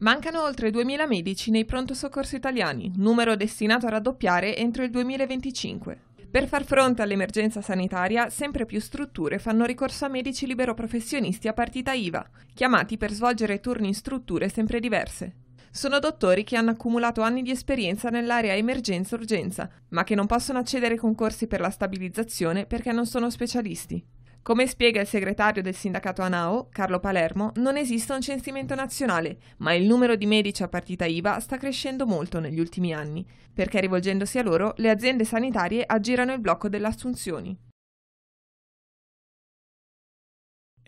Mancano oltre 2.000 medici nei pronto soccorso italiani, numero destinato a raddoppiare entro il 2025. Per far fronte all'emergenza sanitaria, sempre più strutture fanno ricorso a medici libero-professionisti a partita IVA, chiamati per svolgere turni in strutture sempre diverse. Sono dottori che hanno accumulato anni di esperienza nell'area emergenza-urgenza, ma che non possono accedere ai concorsi per la stabilizzazione perché non sono specialisti. Come spiega il segretario del sindacato ANAO, Carlo Palermo, non esiste un censimento nazionale, ma il numero di medici a partita IVA sta crescendo molto negli ultimi anni, perché rivolgendosi a loro le aziende sanitarie aggirano il blocco delle assunzioni.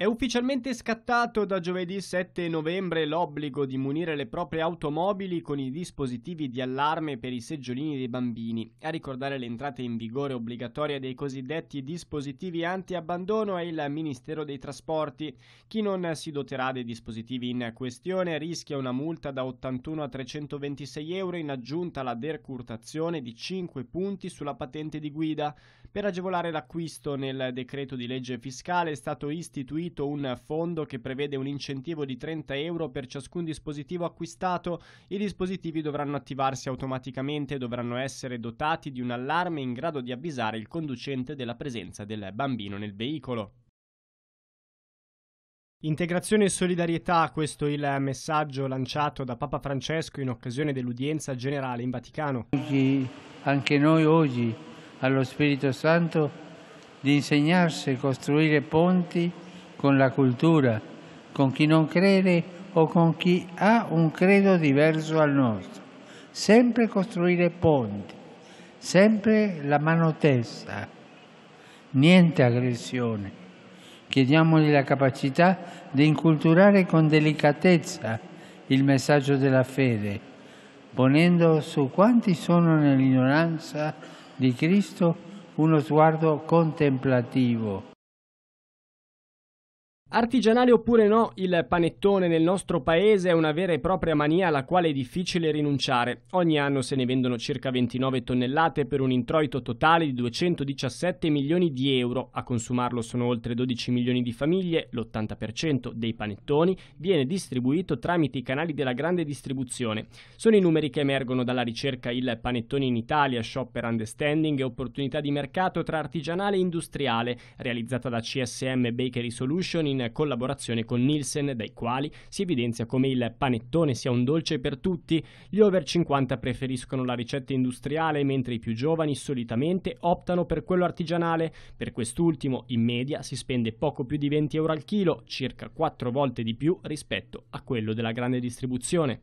È ufficialmente scattato da giovedì 7 novembre l'obbligo di munire le proprie automobili con i dispositivi di allarme per i seggiolini dei bambini. A ricordare l'entrata in vigore obbligatoria dei cosiddetti dispositivi anti-abbandono è il Ministero dei Trasporti. Chi non si doterà dei dispositivi in questione rischia una multa da 81 a 326 euro in aggiunta alla decurtazione di 5 punti sulla patente di guida. Per agevolare l'acquisto nel decreto di legge fiscale è stato istituito istituito un fondo che prevede un incentivo di 30 euro per ciascun dispositivo acquistato. I dispositivi dovranno attivarsi automaticamente e dovranno essere dotati di un allarme in grado di avvisare il conducente della presenza del bambino nel veicolo. Integrazione e solidarietà, questo è il messaggio lanciato da Papa Francesco in occasione dell'udienza generale in Vaticano. Anche noi oggi allo Spirito Santo di insegnarsi a costruire ponti con la cultura, con chi non crede o con chi ha un credo diverso al nostro. Sempre costruire ponti, sempre la mano tesa, niente aggressione. Chiediamogli la capacità di inculturare con delicatezza il messaggio della fede, ponendo su quanti sono nell'ignoranza di Cristo uno sguardo contemplativo. Artigianale oppure no, il panettone nel nostro paese è una vera e propria mania alla quale è difficile rinunciare. Ogni anno se ne vendono circa 29 tonnellate per un introito totale di 217 milioni di euro. A consumarlo sono oltre 12 milioni di famiglie, l'80% dei panettoni viene distribuito tramite i canali della grande distribuzione. Sono i numeri che emergono dalla ricerca Il panettone in Italia, shopper understanding e opportunità di mercato tra artigianale e industriale, realizzata da CSM Bakery Solution in in collaborazione con Nielsen, dai quali si evidenzia come il panettone sia un dolce per tutti. Gli over 50 preferiscono la ricetta industriale, mentre i più giovani solitamente optano per quello artigianale. Per quest'ultimo, in media, si spende poco più di 20 euro al chilo, circa 4 volte di più rispetto a quello della grande distribuzione.